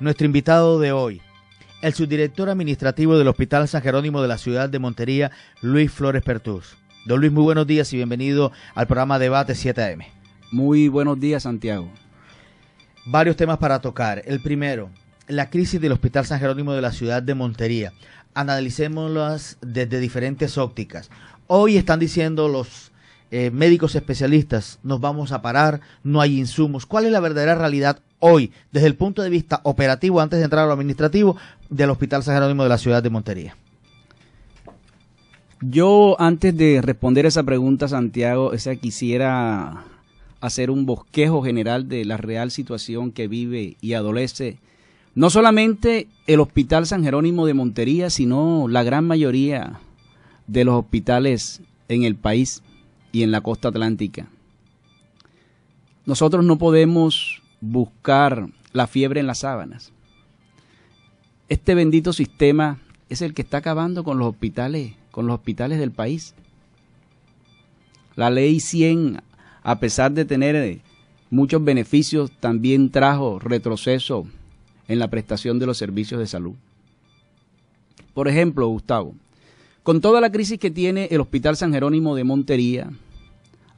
nuestro invitado de hoy, el subdirector administrativo del Hospital San Jerónimo de la ciudad de Montería, Luis Flores Pertus. Don Luis, muy buenos días y bienvenido al programa Debate 7 m Muy buenos días, Santiago. Varios temas para tocar. El primero, la crisis del Hospital San Jerónimo de la ciudad de Montería. Analicémoslas desde diferentes ópticas. Hoy están diciendo los eh, médicos especialistas, nos vamos a parar, no hay insumos. ¿Cuál es la verdadera realidad hoy, desde el punto de vista operativo, antes de entrar a lo administrativo, del Hospital San Jerónimo de la ciudad de Montería? Yo, antes de responder esa pregunta, Santiago, quisiera hacer un bosquejo general de la real situación que vive y adolece no solamente el Hospital San Jerónimo de Montería, sino la gran mayoría de los hospitales en el país y en la costa atlántica. Nosotros no podemos buscar la fiebre en las sábanas. Este bendito sistema es el que está acabando con los hospitales, con los hospitales del país. La ley 100, a pesar de tener eh, muchos beneficios, también trajo retroceso en la prestación de los servicios de salud. Por ejemplo, Gustavo, con toda la crisis que tiene el Hospital San Jerónimo de Montería,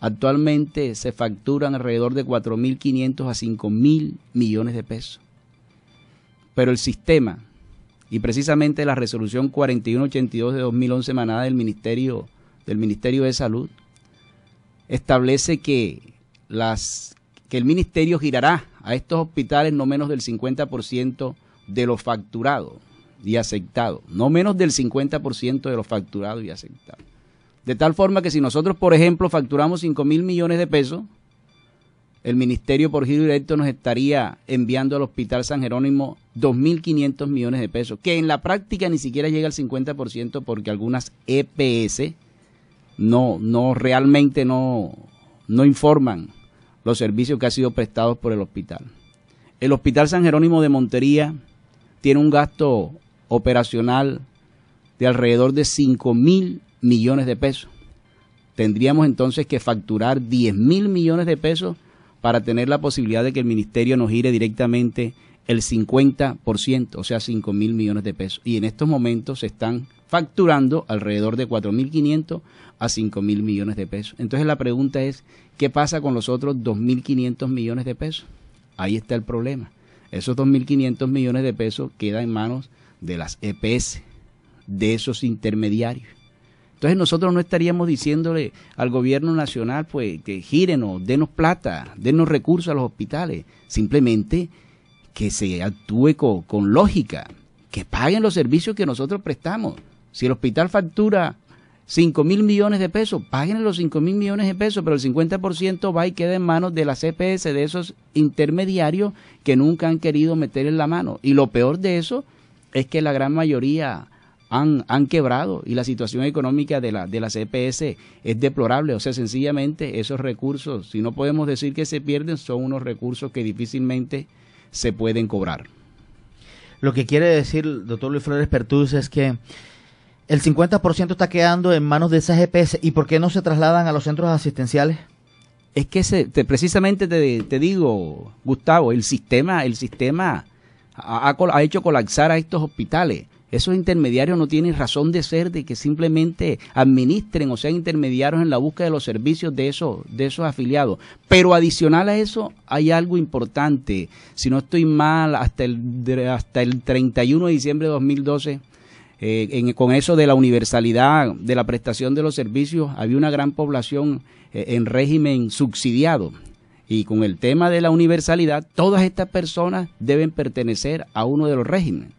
Actualmente se facturan alrededor de 4.500 a 5.000 millones de pesos. Pero el sistema, y precisamente la resolución 4182 de 2011 manada del Ministerio, del Ministerio de Salud, establece que, que el Ministerio girará a estos hospitales no menos del 50% de lo facturado y aceptado. No menos del 50% de lo facturado y aceptado. De tal forma que si nosotros, por ejemplo, facturamos 5.000 mil millones de pesos, el Ministerio por Giro Directo nos estaría enviando al Hospital San Jerónimo 2.500 millones de pesos, que en la práctica ni siquiera llega al 50% porque algunas EPS no, no realmente no, no informan los servicios que han sido prestados por el hospital. El Hospital San Jerónimo de Montería tiene un gasto operacional de alrededor de 5.000 mil millones de pesos. Tendríamos entonces que facturar 10 mil millones de pesos para tener la posibilidad de que el ministerio nos gire directamente el 50%, o sea, 5 mil millones de pesos. Y en estos momentos se están facturando alrededor de mil 4.500 a mil millones de pesos. Entonces la pregunta es, ¿qué pasa con los otros mil 2.500 millones de pesos? Ahí está el problema. Esos mil 2.500 millones de pesos quedan en manos de las EPS, de esos intermediarios. Entonces nosotros no estaríamos diciéndole al gobierno nacional, pues, que gírenos, denos plata, denos recursos a los hospitales. Simplemente que se actúe con, lógica, que paguen los servicios que nosotros prestamos. Si el hospital factura 5 mil millones de pesos, paguen los 5 mil millones de pesos, pero el 50% va y queda en manos de la CPS, de esos intermediarios que nunca han querido meter en la mano. Y lo peor de eso es que la gran mayoría han, quebrado y la situación económica de la, de CPS es deplorable. O sea, sencillamente esos recursos, si no podemos decir que se pierden, son unos recursos que difícilmente se pueden cobrar. Lo que quiere decir, doctor Luis Flores Pertuz, es que el 50% está quedando en manos de esas EPS. ¿Y por qué no se trasladan a los centros asistenciales? Es que se, precisamente te, digo, Gustavo, el sistema, el sistema ha, hecho colapsar a estos hospitales. Esos intermediarios no tienen razón de ser de que simplemente administren o sean intermediarios en la búsqueda de los servicios de esos, afiliados. Pero adicional a eso hay algo importante. Si no estoy mal, hasta el, hasta el 31 de diciembre de 2012 eh, con eso de la universalidad de la prestación de los servicios, había una gran población eh, en régimen subsidiado. Y con el tema de la universalidad, todas estas personas deben pertenecer a uno de los regímenes.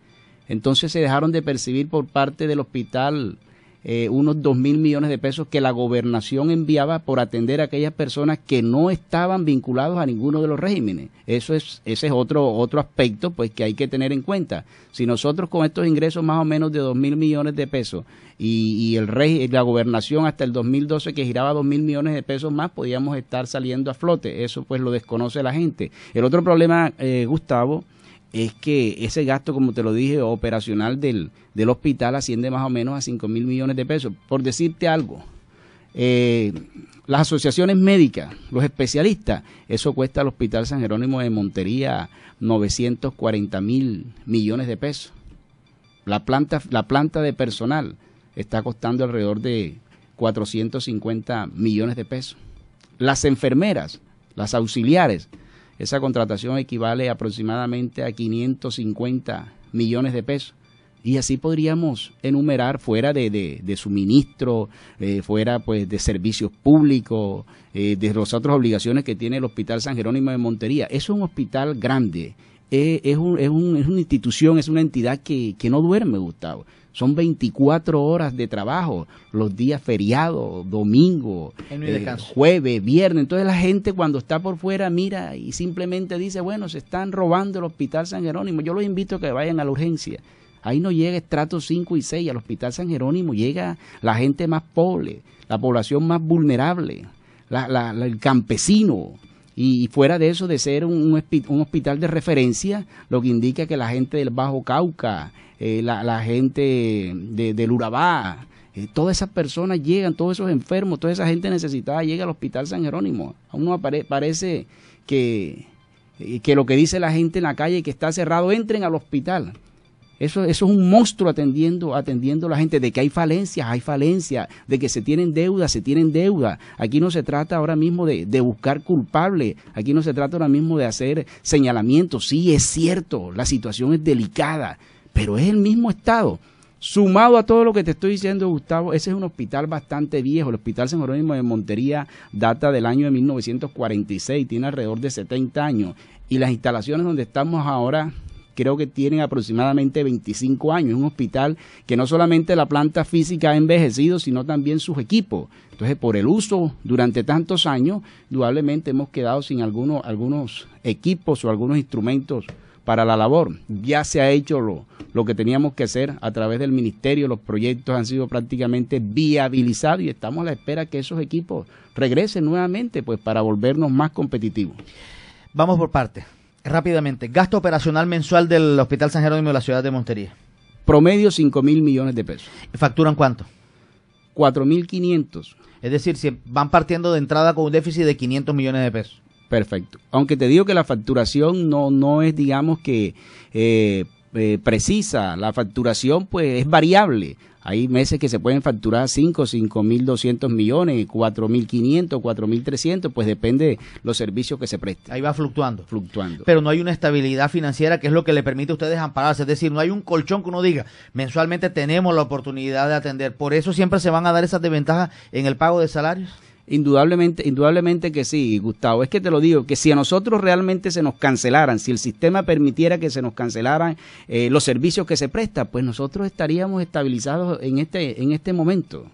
Entonces se dejaron de percibir por parte del hospital eh, unos 2 mil millones de pesos que la gobernación enviaba por atender a aquellas personas que no estaban vinculados a ninguno de los regímenes. Eso es, ese es otro, otro aspecto pues, que hay que tener en cuenta. Si nosotros con estos ingresos más o menos de 2 mil millones de pesos y, el rey, la gobernación hasta el 2012 que giraba 2 mil millones de pesos más, podíamos estar saliendo a flote. Eso pues lo desconoce la gente. El otro problema, eh, Gustavo, es que ese gasto, como te lo dije, operacional del, hospital asciende más o menos a 5 mil millones de pesos. Por decirte algo, eh, las asociaciones médicas, los especialistas, eso cuesta al Hospital San Jerónimo de Montería 940 mil millones de pesos. La planta, la planta de personal está costando alrededor de 450 millones de pesos. Las enfermeras, las auxiliares, esa contratación equivale aproximadamente a 550 millones de pesos. Y así podríamos enumerar fuera de, de, suministro, eh, fuera pues de servicios públicos, eh, de las otras obligaciones que tiene el Hospital San Jerónimo de Montería. Es un hospital grande, eh, es, un, es, un, es, una institución, es una entidad que, que no duerme, Gustavo. Son 24 horas de trabajo, los días feriados, domingo, jueves, viernes. Entonces la gente cuando está por fuera mira y simplemente dice, bueno, se están robando el Hospital San Jerónimo. Yo los invito a que vayan a la urgencia. Ahí no llega estrato 5 y 6, al Hospital San Jerónimo llega la gente más pobre, la población más vulnerable, la, el campesino, y, fuera de eso, de ser un, un, hospital de referencia, lo que indica que la gente del Bajo Cauca, eh, la, gente de, del Urabá, eh, todas esas personas llegan, todos esos enfermos, toda esa gente necesitada llega al Hospital San Jerónimo. A uno parece que, eh, que lo que dice la gente en la calle que está cerrado, entren al hospital. Eso, es un monstruo atendiendo, atendiendo a la gente, de que hay falencias, hay falencias, de que se tienen deudas, se tienen deudas Aquí no se trata ahora mismo de, de buscar culpables, aquí no se trata ahora mismo de hacer señalamientos. Sí, es cierto, la situación es delicada, pero es el mismo Estado. Sumado a todo lo que te estoy diciendo, Gustavo, ese es un hospital bastante viejo. El Hospital San Jerónimo de Montería data del año de 1946, tiene alrededor de 70 años. Y las instalaciones donde estamos ahora creo que tienen aproximadamente 25 años. Un hospital que no solamente la planta física ha envejecido, sino también sus equipos. Entonces, por el uso durante tantos años, dudablemente hemos quedado sin algunos, algunos equipos o algunos instrumentos para la labor. Ya se ha hecho lo, que teníamos que hacer a través del ministerio, los proyectos han sido prácticamente viabilizados y estamos a la espera que esos equipos regresen nuevamente pues para volvernos más competitivos. Vamos por partes. Rápidamente, gasto operacional mensual del Hospital San Jerónimo de la ciudad de Montería. Promedio cinco mil millones de pesos. ¿Facturan cuánto? 4.500. Es decir, si van partiendo de entrada con un déficit de 500 millones de pesos. Perfecto. Aunque te digo que la facturación no, no es, digamos que, eh, eh, precisa. La facturación pues es variable. Hay meses que se pueden facturar 5, 5.200 millones, 4.500, 4.300, pues depende de los servicios que se presten. Ahí va fluctuando. Fluctuando. Pero no hay una estabilidad financiera que es lo que le permite a ustedes ampararse. Es decir, no hay un colchón que uno diga, mensualmente tenemos la oportunidad de atender. Por eso siempre se van a dar esas desventajas en el pago de salarios. Indudablemente, indudablemente que sí, Gustavo. Es que te lo digo, que si a nosotros realmente se nos cancelaran, si el sistema permitiera que se nos cancelaran eh, los servicios que se prestan, pues nosotros estaríamos estabilizados en este, en este momento.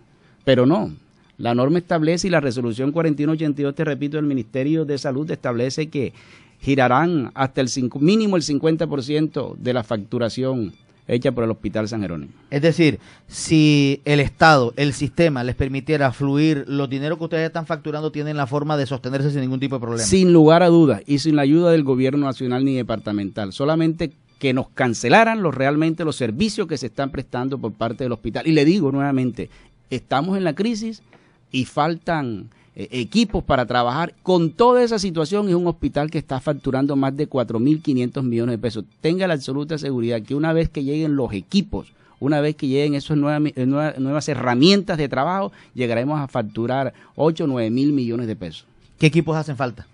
Pero no, la norma establece y la resolución 4182, te repito, del Ministerio de Salud establece que girarán hasta el mínimo el 50% de la facturación hecha por el Hospital San Jerónimo. Es decir, si el Estado, el sistema, les permitiera fluir, los dineros que ustedes están facturando tienen la forma de sostenerse sin ningún tipo de problema. Sin lugar a dudas, y sin la ayuda del gobierno nacional ni departamental, solamente que nos cancelaran los, realmente los servicios que se están prestando por parte del hospital. Y le digo nuevamente, estamos en la crisis y faltan eh, equipos para trabajar con toda esa situación es un hospital que está facturando más de 4.500 millones de pesos. Tenga la absoluta seguridad que una vez que lleguen los equipos, una vez que lleguen esas eh, nuevas, herramientas de trabajo, llegaremos a facturar 8 o 9 mil millones de pesos. ¿Qué equipos hacen falta?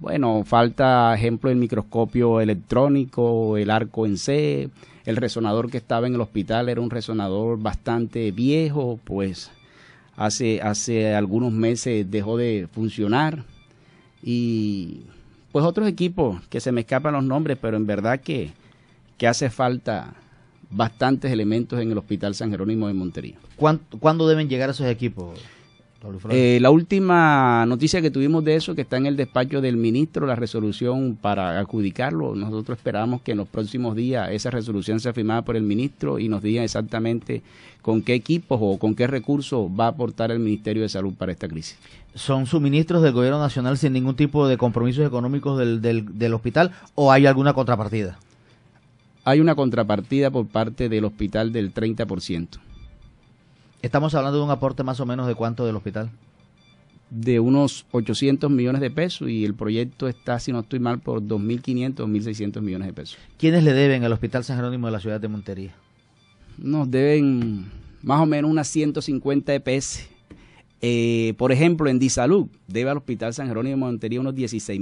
Bueno, falta, ejemplo, el microscopio electrónico, el arco en C, el resonador que estaba en el hospital era un resonador bastante viejo, pues hace, hace algunos meses dejó de funcionar y pues otros equipos que se me escapan los nombres, pero en verdad que, que hace falta bastantes elementos en el Hospital San Jerónimo de Montería. ¿cuándo deben llegar esos equipos? Eh, la última noticia que tuvimos de eso, que está en el despacho del ministro, la resolución para adjudicarlo, nosotros esperamos que en los próximos días esa resolución sea firmada por el ministro y nos diga exactamente con qué equipos o con qué recursos va a aportar el Ministerio de Salud para esta crisis. ¿Son suministros del Gobierno Nacional sin ningún tipo de compromisos económicos del, del, del hospital o hay alguna contrapartida? Hay una contrapartida por parte del hospital del 30%. Estamos hablando de un aporte más o menos de cuánto del hospital. De unos 800 millones de pesos y el proyecto está, si no estoy mal, por 2.500, 1.600 millones de pesos. ¿Quiénes le deben al Hospital San Jerónimo de la ciudad de Montería? Nos deben más o menos unas 150 EPS. Eh, por ejemplo, en Disalud debe al Hospital San Jerónimo de Montería unos 16.000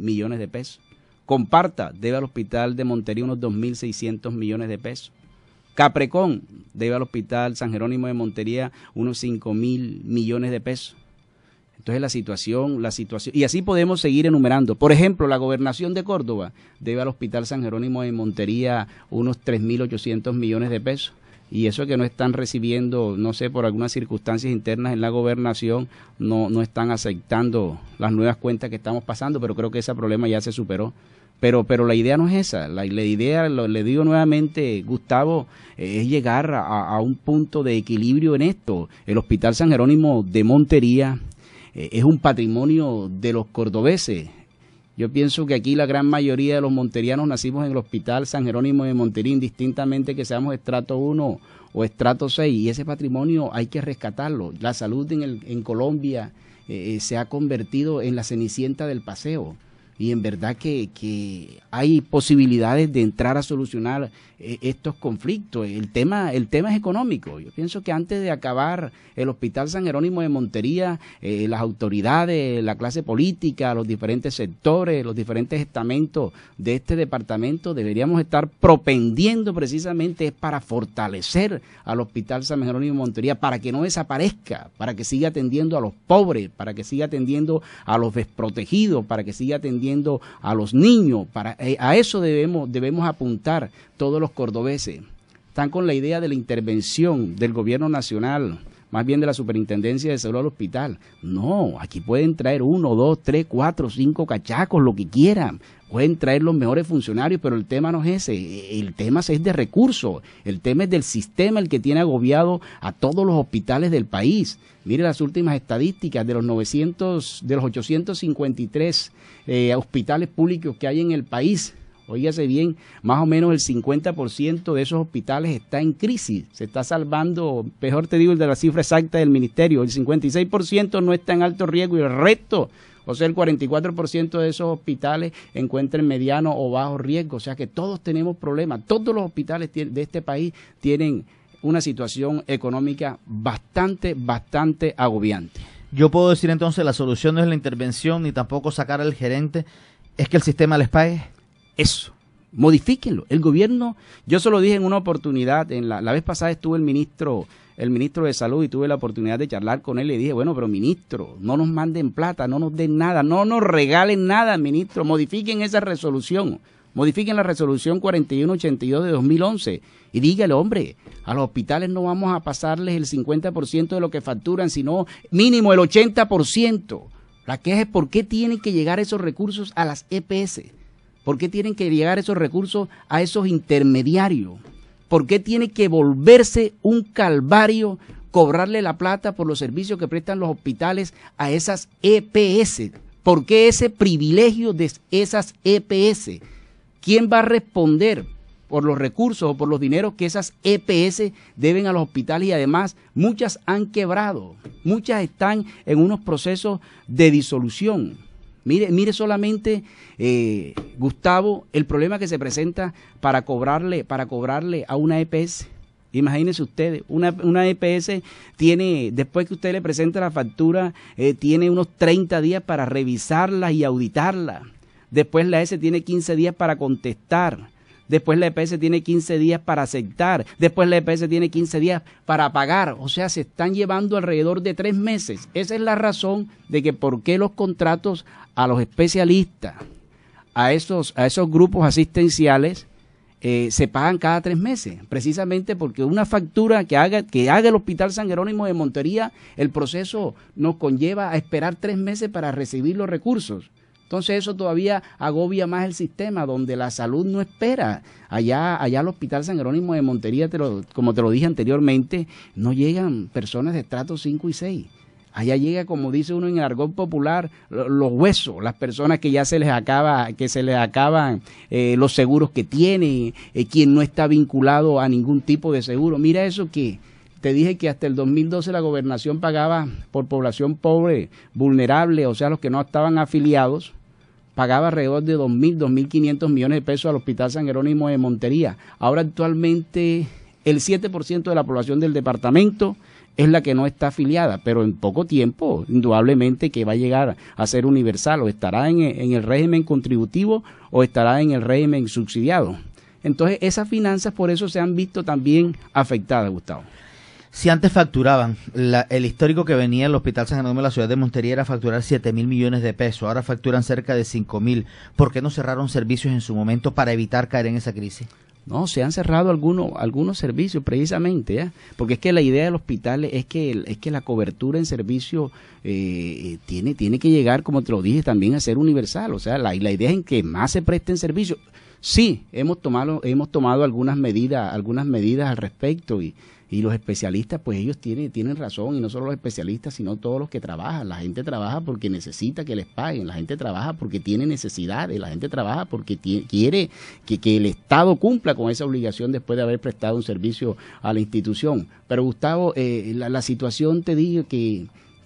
millones de pesos. Comparta debe al Hospital de Montería unos 2.600 millones de pesos. Caprecón debe al hospital San Jerónimo de Montería unos 5 mil millones de pesos. Entonces la situación, la situación, y así podemos seguir enumerando. Por ejemplo, la gobernación de Córdoba debe al Hospital San Jerónimo de Montería unos mil 3.800 millones de pesos. Y eso que no están recibiendo, no sé, por algunas circunstancias internas en la gobernación, no, no están aceptando las nuevas cuentas que estamos pasando, pero creo que ese problema ya se superó. Pero, pero la idea no es esa. La, idea, le digo nuevamente, Gustavo, eh, es llegar a, un punto de equilibrio en esto. El Hospital San Jerónimo de Montería eh, es un patrimonio de los cordobeses. Yo pienso que aquí la gran mayoría de los monterianos nacimos en el Hospital San Jerónimo de Montería, indistintamente que seamos estrato 1 o estrato 6, y ese patrimonio hay que rescatarlo. La salud en, Colombia eh, se ha convertido en la cenicienta del paseo y en verdad que, hay posibilidades de entrar a solucionar eh, estos conflictos. El tema, el tema es económico. Yo pienso que antes de acabar el Hospital San Jerónimo de Montería, eh, las autoridades, la clase política, los diferentes sectores, los diferentes estamentos de este departamento, deberíamos estar propendiendo precisamente para fortalecer al Hospital San Jerónimo de Montería, para que no desaparezca, para que siga atendiendo a los pobres, para que siga atendiendo a los desprotegidos, para que siga atendiendo a los niños. Para, eh, a eso debemos, debemos apuntar todos los cordobeses. Están con la idea de la intervención del gobierno nacional, más bien de la superintendencia de salud al hospital. No, aquí pueden traer uno, dos, tres, cuatro, cinco cachacos, lo que quieran. Pueden traer los mejores funcionarios, pero el tema no es ese. El tema es de recursos. El tema es del sistema el que tiene agobiado a todos los hospitales del país. Mire las últimas estadísticas de los 900, de los 853 eh, hospitales públicos que hay en el país hace bien, más o menos el 50% de esos hospitales está en crisis, se está salvando, mejor te digo el de la cifra exacta del ministerio, el 56% no está en alto riesgo y el resto, o sea, el 44% de esos hospitales encuentran mediano o bajo riesgo, o sea que todos tenemos problemas, todos los hospitales de este país tienen una situación económica bastante, bastante agobiante. Yo puedo decir entonces, la solución no es la intervención ni tampoco sacar al gerente, es que el sistema les pague eso. Modifíquenlo. El gobierno, yo se lo dije en una oportunidad, en la, la vez pasada estuve el ministro, el ministro de salud y tuve la oportunidad de charlar con él y le dije, bueno, pero ministro, no nos manden plata, no nos den nada, no nos regalen nada, ministro, modifiquen esa resolución. Modifiquen la resolución 4182 de 2011 y dígale, hombre, a los hospitales no vamos a pasarles el 50% de lo que facturan, sino mínimo el 80%. La queja es por qué tienen que llegar esos recursos a las EPS. ¿Por qué tienen que llegar esos recursos a esos intermediarios? ¿Por qué tiene que volverse un calvario cobrarle la plata por los servicios que prestan los hospitales a esas EPS? ¿Por qué ese privilegio de esas EPS? ¿Quién va a responder por los recursos o por los dineros que esas EPS deben a los hospitales? Y además, muchas han quebrado, muchas están en unos procesos de disolución. Mire, mire solamente, eh, Gustavo, el problema que se presenta para cobrarle, para cobrarle a una EPS. Imagínense ustedes, una, EPS tiene, después que usted le presenta la factura, eh, tiene unos 30 días para revisarla y auditarla. Después la e S tiene 15 días para contestar. Después la EPS tiene 15 días para aceptar. Después la EPS tiene 15 días para pagar. O sea, se están llevando alrededor de tres meses. Esa es la razón de que por qué los contratos a los especialistas, a esos, a esos grupos asistenciales, eh, se pagan cada tres meses, precisamente porque una factura que haga, que haga el Hospital San Jerónimo de Montería, el proceso nos conlleva a esperar tres meses para recibir los recursos. Entonces eso todavía agobia más el sistema donde la salud no espera. Allá, allá al Hospital San Jerónimo de Montería, como te lo dije anteriormente, no llegan personas de estrato 5 y 6. Allá llega, como dice uno en el argot popular, los huesos, las personas que ya se les acaba, que se les acaban eh, los seguros que tienen, eh, quien no está vinculado a ningún tipo de seguro. Mira eso que te dije que hasta el 2012 la gobernación pagaba por población pobre, vulnerable, o sea, los que no estaban afiliados, pagaba alrededor de 2.000, 2.500 millones de pesos al Hospital San Jerónimo de Montería. Ahora actualmente el 7% de la población del departamento es la que no está afiliada, pero en poco tiempo, indudablemente que va a llegar a ser universal, o estará en, en el régimen contributivo o estará en el régimen subsidiado. Entonces, esas finanzas por eso se han visto también afectadas, Gustavo. Si antes facturaban, el histórico que venía el Hospital San Jerónimo de la ciudad de Montería era facturar 7 mil millones de pesos, ahora facturan cerca de 5 mil. ¿Por qué no cerraron servicios en su momento para evitar caer en esa crisis? No, se han cerrado algunos, algunos servicios precisamente, ¿eh? porque es que la idea del hospital es que, es que la cobertura en servicio eh, eh, tiene, tiene que llegar, como te lo dije, también a ser universal. O sea, la, idea es en que más se presten servicios. Sí, hemos tomado, hemos tomado algunas medidas, algunas medidas al respecto y y los especialistas, pues ellos tienen, tienen razón, y no solo los especialistas, sino todos los que trabajan. La gente trabaja porque necesita que les paguen, la gente trabaja porque tiene necesidades, la gente trabaja porque quiere que, el Estado cumpla con esa obligación después de haber prestado un servicio a la institución. Pero Gustavo, eh, la, situación te digo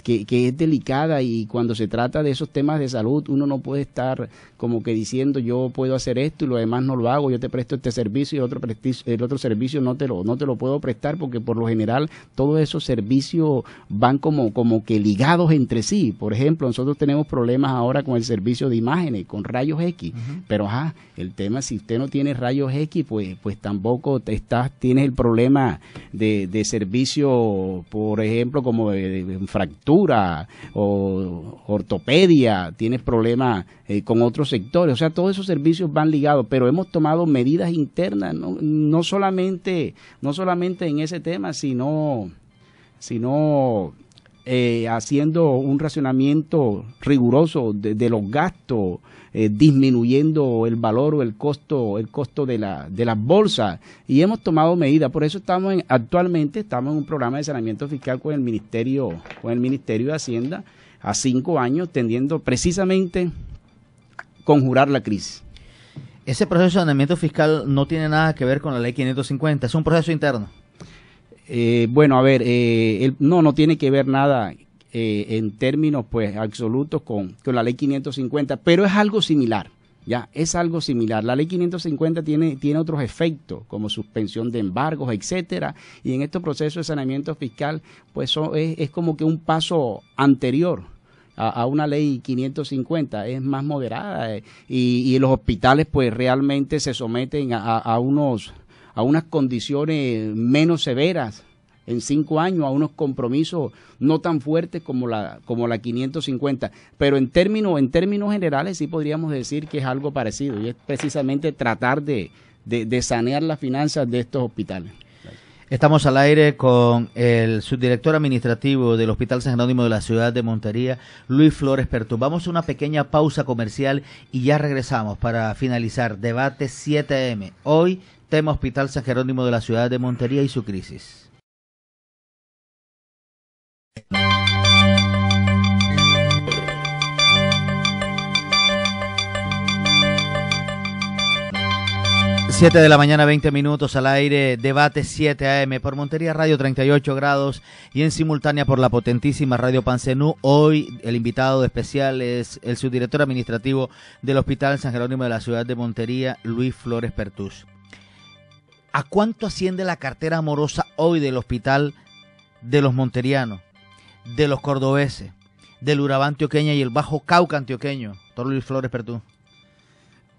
Que, que, es delicada y cuando se trata de esos temas de salud uno no puede estar como que diciendo yo puedo hacer esto y lo demás no lo hago, yo te presto este servicio y el otro, el otro servicio no te, lo, no te lo puedo prestar porque por lo general todos esos servicios van como, como que ligados entre sí. Por ejemplo, nosotros tenemos problemas ahora con el servicio de imágenes, con rayos X, pero ajá, el tema si usted no tiene rayos X, pues, pues tampoco te estás, tienes el problema de, de servicio, por ejemplo, como de, fractura o ortopedia, tienes problemas eh, con otros o sea, todos esos servicios van ligados, pero hemos tomado medidas internas, no, solamente, no solamente en ese tema, sino, sino eh, haciendo un racionamiento riguroso de, los gastos, eh, disminuyendo el valor o el costo, el costo de, la, de las bolsas. Y hemos tomado medidas. Por eso estamos actualmente estamos en un programa de saneamiento fiscal con el Ministerio, con el Ministerio de Hacienda a cinco años, tendiendo precisamente conjurar la crisis. Ese proceso de saneamiento fiscal no tiene nada que ver con la ley 550, es un proceso interno. Eh, bueno, a ver, eh, no, no tiene que ver nada eh, en términos pues absolutos con, la ley 550, pero es algo similar. Ya, es algo similar. La ley 550 tiene, tiene otros efectos, como suspensión de embargos, etcétera. Y en estos procesos de saneamiento fiscal, pues es, es como que un paso anterior a, una ley 550, es más moderada eh, y, y, los hospitales pues realmente se someten a, unos, a unas condiciones menos severas en cinco años a unos compromisos no tan fuertes como la como la 550 pero en términos en términos generales sí podríamos decir que es algo parecido y es precisamente tratar de, de sanear las finanzas de estos hospitales Estamos al aire con el subdirector administrativo del Hospital San Jerónimo de la ciudad de Montería, Luis Flores Pertú. Vamos a una pequeña pausa comercial y ya regresamos para finalizar debate 7M. Hoy, tema Hospital San Jerónimo de la ciudad de Montería y su crisis. 7 de la mañana, 20 minutos al aire, debate 7 AM por Montería Radio 38 grados y en simultánea por la potentísima Radio Pancenú. Hoy el invitado especial es el subdirector administrativo del Hospital San Jerónimo de la ciudad de Montería, Luis Flores Pertús. ¿A cuánto asciende la cartera amorosa hoy del hospital de los monterianos, de los cordobeses, del Urabá antioqueña y el Bajo Cauca antioqueño? Doctor Luis Flores Pertús.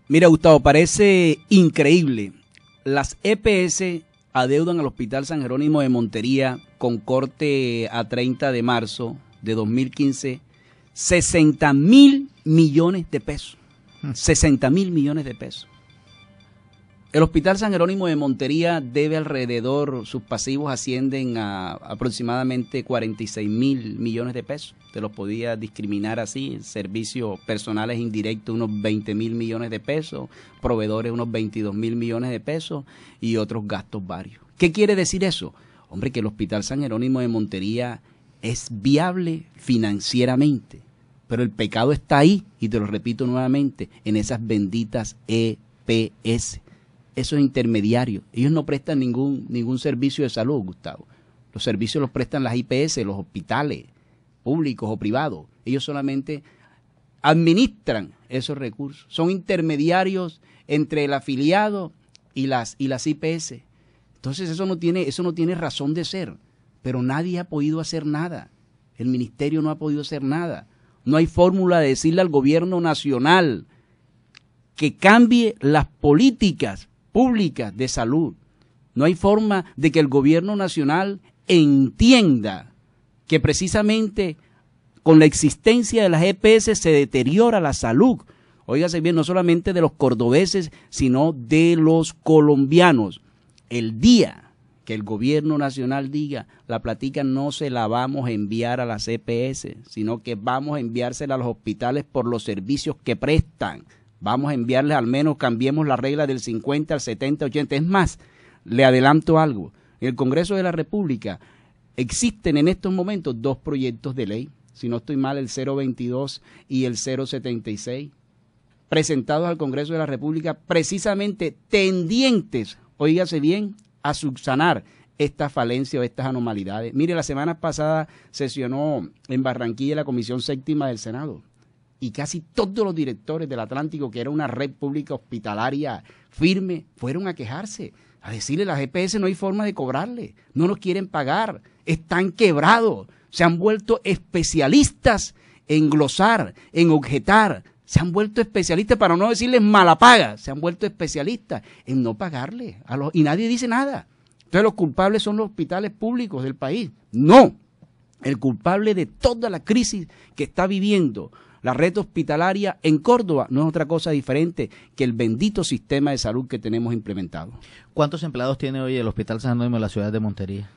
Mira, Gustavo, parece increíble. Las EPS adeudan al Hospital San Jerónimo de Montería con corte a 30 de marzo de 2015 60 mil millones de pesos. 60 hmm. mil millones de pesos. El Hospital San Jerónimo de Montería debe alrededor, sus pasivos ascienden a aproximadamente 46 mil millones de pesos. Te los podía discriminar así, servicios personales indirectos unos 20 mil millones de pesos, proveedores unos 22 mil millones de pesos y otros gastos varios. ¿Qué quiere decir eso? Hombre, que el Hospital San Jerónimo de Montería es viable financieramente, pero el pecado está ahí, y te lo repito nuevamente, en esas benditas EPS esos intermediarios. Ellos no prestan ningún, servicio de salud, Gustavo. Los servicios los prestan las IPS, los hospitales públicos o privados. Ellos solamente administran esos recursos. Son intermediarios entre el afiliado y las, y las IPS. Entonces eso no, tiene, eso no tiene razón de ser. Pero nadie ha podido hacer nada. El ministerio no ha podido hacer nada. No hay fórmula de decirle al gobierno nacional que cambie las políticas pública de salud. No hay forma de que el gobierno nacional entienda que precisamente con la existencia de las EPS se deteriora la salud. Óigase bien, no solamente de los cordobeses, sino de los colombianos. El día que el gobierno nacional diga, la platica no se la vamos a enviar a las EPS, sino que vamos a enviársela a los hospitales por los servicios que prestan Vamos a enviarles al menos, cambiemos la regla del 50 al 70, 80. Es más, le adelanto algo. En el Congreso de la República existen en estos momentos dos proyectos de ley, si no estoy mal, el 022 y el 076, presentados al Congreso de la República precisamente tendientes, oígase bien, a subsanar estas falencias o estas anomalidades. Mire, la semana pasada sesionó en Barranquilla la Comisión Séptima del Senado y casi todos los directores del Atlántico, que era una red pública hospitalaria firme, fueron a quejarse, a decirle a las GPS e no hay forma de cobrarle, no nos quieren pagar, están quebrados, se han vuelto especialistas en glosar, en objetar, se han vuelto especialistas, para no decirles mala paga, se han vuelto especialistas en no pagarle y nadie dice nada. Entonces los culpables son los hospitales públicos del país. No, el culpable de toda la crisis que está viviendo la red hospitalaria en Córdoba no es otra cosa diferente que el bendito sistema de salud que tenemos implementado. ¿Cuántos empleados tiene hoy el Hospital San Anónimo en la ciudad de Montería?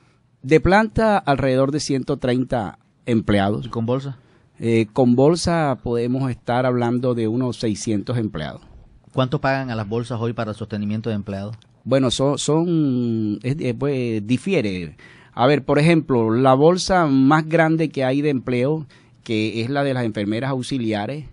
De planta, alrededor de 130 empleados. ¿Y con bolsa? Eh, con bolsa podemos estar hablando de unos 600 empleados. ¿Cuánto pagan a las bolsas hoy para el sostenimiento de empleados? Bueno, son, eh, pues, difiere. A ver, por ejemplo, la bolsa más grande que hay de empleo que es la de las enfermeras auxiliares,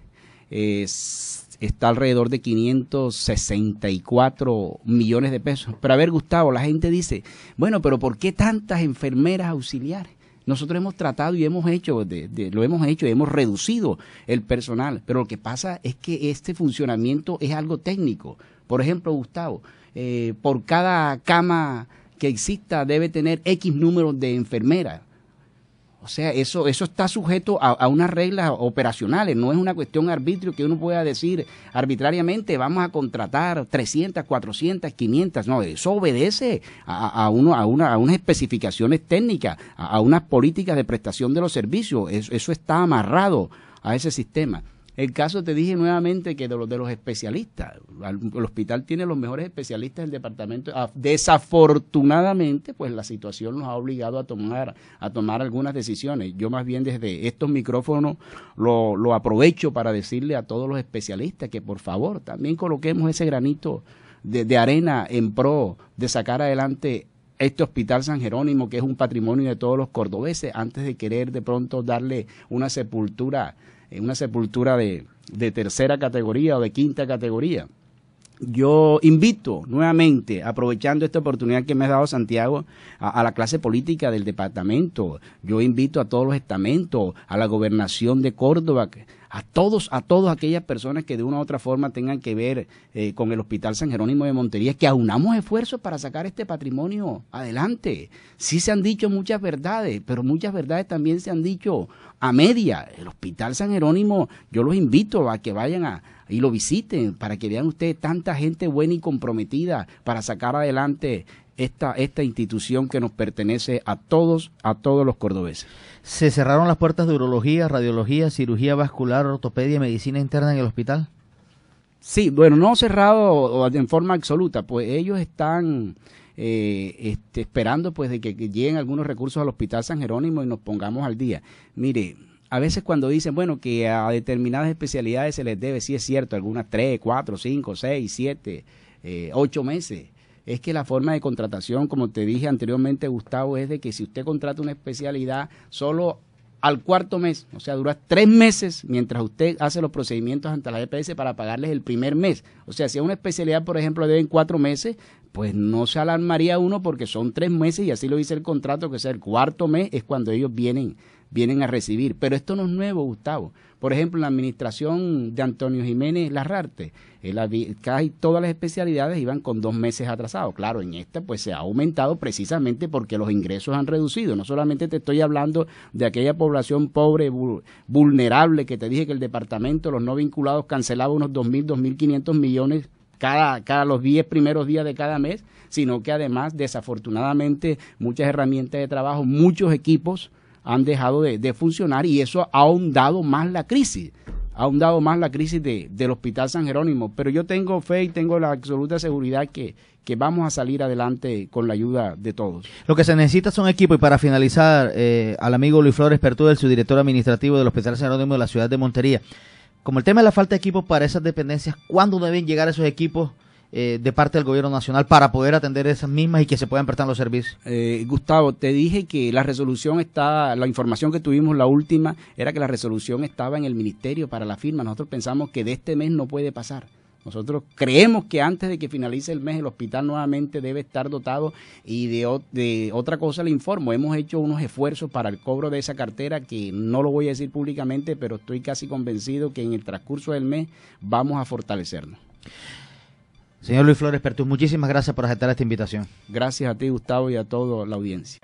está alrededor de 564 millones de pesos. Pero a ver, Gustavo, la gente dice, bueno, pero ¿por qué tantas enfermeras auxiliares? Nosotros hemos tratado y hemos hecho, lo hemos hecho, y hemos reducido el personal, pero lo que pasa es que este funcionamiento es algo técnico. Por ejemplo, Gustavo, eh, por cada cama que exista debe tener X número de enfermeras. O sea, eso, eso está sujeto a, unas reglas operacionales, no es una cuestión arbitrio que uno pueda decir arbitrariamente vamos a contratar 300, 400, 500, no, eso obedece a, a una, a unas especificaciones técnicas, a, unas políticas de prestación de los servicios, eso está amarrado a ese sistema. El caso, te dije nuevamente, que de los, de los especialistas, el hospital tiene los mejores especialistas del departamento. Ah, desafortunadamente, pues la situación nos ha obligado a tomar, a tomar algunas decisiones. Yo más bien desde estos micrófonos lo, aprovecho para decirle a todos los especialistas que por favor también coloquemos ese granito de arena en pro de sacar adelante este Hospital San Jerónimo, que es un patrimonio de todos los cordobeses, antes de querer de pronto darle una sepultura en una sepultura de, tercera categoría o de quinta categoría. Yo invito nuevamente, aprovechando esta oportunidad que me ha dado Santiago, a, a, la clase política del departamento. Yo invito a todos los estamentos, a la gobernación de Córdoba, a todos, a todas aquellas personas que de una u otra forma tengan que ver eh, con el Hospital San Jerónimo de Montería, que aunamos esfuerzos para sacar este patrimonio adelante. Sí se han dicho muchas verdades, pero muchas verdades también se han dicho a media. El Hospital San Jerónimo, yo los invito a que vayan a, y lo visiten para que vean ustedes tanta gente buena y comprometida para sacar adelante esta, esta institución que nos pertenece a todos, a todos los cordobeses. ¿Se cerraron las puertas de urología, radiología, cirugía vascular, ortopedia, medicina interna en el hospital? Sí, bueno, no cerrado en forma absoluta, pues ellos están eh, este, esperando pues de que, lleguen algunos recursos al Hospital San Jerónimo y nos pongamos al día. Mire, a veces cuando dicen, bueno, que a determinadas especialidades se les debe, sí es cierto, algunas 3, 4, 5, 6, 7, 8 meses es que la forma de contratación, como te dije anteriormente, Gustavo, es de que si usted contrata una especialidad, solo al cuarto mes, o sea, dura tres meses mientras usted hace los procedimientos ante la EPS para pagarles el primer mes. O sea, si es una especialidad, por ejemplo, deben cuatro meses, pues no se alarmaría uno porque son tres meses y así lo dice el contrato, que sea el cuarto mes es cuando ellos vienen, vienen a recibir. Pero esto no es nuevo, Gustavo. Por ejemplo, en la administración de Antonio Jiménez Larrarte, el, casi todas las especialidades iban con dos meses atrasados. Claro, en esta pues se ha aumentado precisamente porque los ingresos han reducido. No solamente te estoy hablando de aquella población pobre, vulnerable, que te dije que el departamento, los no vinculados, cancelaba unos 2.000, 2.500 millones cada, cada, los 10 primeros días de cada mes, sino que además, desafortunadamente, muchas herramientas de trabajo, muchos equipos han dejado de, funcionar y eso ha ahondado más la crisis ha ahondado más la crisis del Hospital San Jerónimo, pero yo tengo fe y tengo la absoluta seguridad que, que vamos a salir adelante con la ayuda de todos. Lo que se necesita son equipos y para finalizar, eh, al amigo Luis Flores Pertú, su director administrativo del Hospital San Jerónimo de la ciudad de Montería, como el tema de la falta de equipos para esas dependencias, ¿cuándo deben llegar esos equipos? Eh, de parte del gobierno nacional para poder atender esas mismas y que se puedan prestar los servicios? Eh, Gustavo, te dije que la resolución está, la información que tuvimos la última era que la resolución estaba en el ministerio para la firma. Nosotros pensamos que de este mes no puede pasar. Nosotros creemos que antes de que finalice el mes el hospital nuevamente debe estar dotado y de, de, otra cosa le informo, hemos hecho unos esfuerzos para el cobro de esa cartera que no lo voy a decir públicamente, pero estoy casi convencido que en el transcurso del mes vamos a fortalecernos. Señor Luis Flores Pertú, muchísimas gracias por aceptar esta invitación. Gracias a ti, Gustavo, y a toda la audiencia.